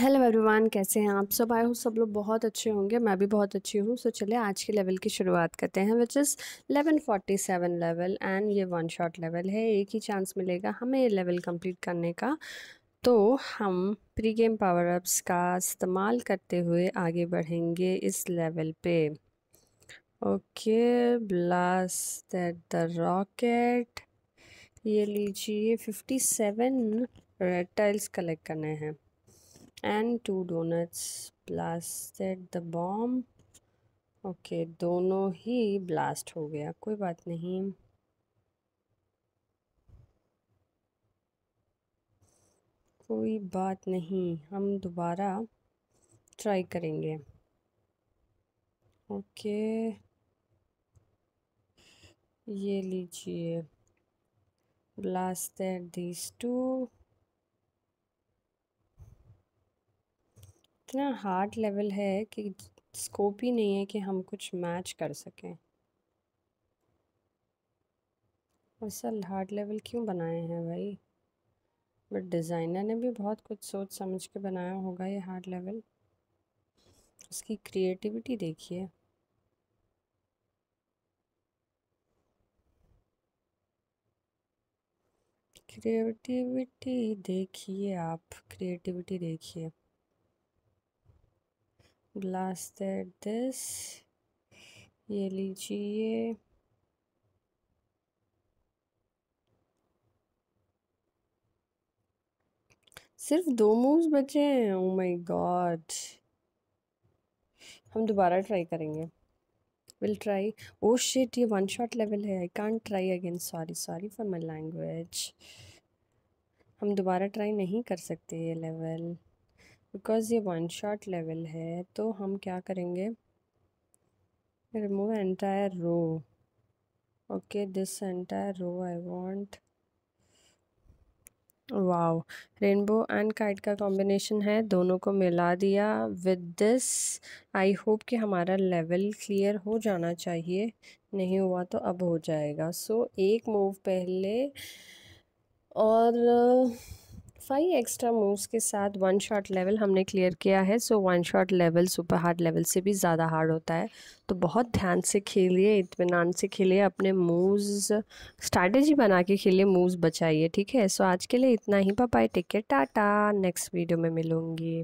hello everyone कैसे हैं आप सब आए हो सब लोग बहुत अच्छे होंगे मैं भी बहुत अच्छी हूँ सो चलिए आज के लेवल की शुरुआत करते हैं which is seven level and ये वन शॉट लेवल है एक ही चांस मिलेगा हमें ये लेवल कंप्लीट करने का तो हम प्री गेम पावर अप्स का इस्तेमाल करते हुए आगे बढ़ेंगे इस लेवल पे okay blast at the rocket ये लीजिए सेवन रेड टाइल्स कलेक्ट करने हैं and two donuts blasted the bomb okay दोनों ही ब्लास्ट हो गया कोई बात नहीं कोई बात नहीं हम दोबारा ट्राई करेंगे ओके ये लीजिए ब्लास्टेड दिस टू इतना हार्ड लेवल है कि स्कोप ही नहीं है कि हम कुछ मैच कर सकें असल हार्ड लेवल क्यों बनाए हैं भाई बट डिज़ाइनर ने भी बहुत कुछ सोच समझ के बनाया होगा ये हार्ड लेवल उसकी क्रिएटिविटी देखिए क्रिएटिविटी देखिए आप क्रिएटिविटी देखिए ब्लास्टेड दिस ये लीजिए सिर्फ दो मूव्स बचे हैं ओ माय गॉड हम दोबारा ट्राई करेंगे विल ट्राई ओ शिट ये वन शॉट लेवल है I can't try again sorry sorry for my language हम दोबारा ट्राई नहीं कर सकते ये लेवल बिकॉज़ ये वन शॉट लेवल है तो हम क्या करेंगे remove entire row okay this entire row I want wow rainbow and kite का कॉम्बिनेशन है दोनों को मिला दिया विद दिस आई होप कि हमारा लेवल क्लियर हो जाना चाहिए नहीं हुआ तो अब हो जाएगा सो so, एक मूव पहले और फाइव एक्स्ट्रा मूव्स के साथ वन शॉट लेवल हमने क्लियर किया है so one shot level super hard level से भी ज़्यादा हार्ड होता है तो बहुत ध्यान से खेलिए इतमान से खेलिए अपने मूव्स स्ट्रैटेजी बना के खेलिए मूव्स बचाइए ठीक है सो आज के लिए इतना ही पापाई टिकट टाटा नेक्स्ट वीडियो में मिलूँगी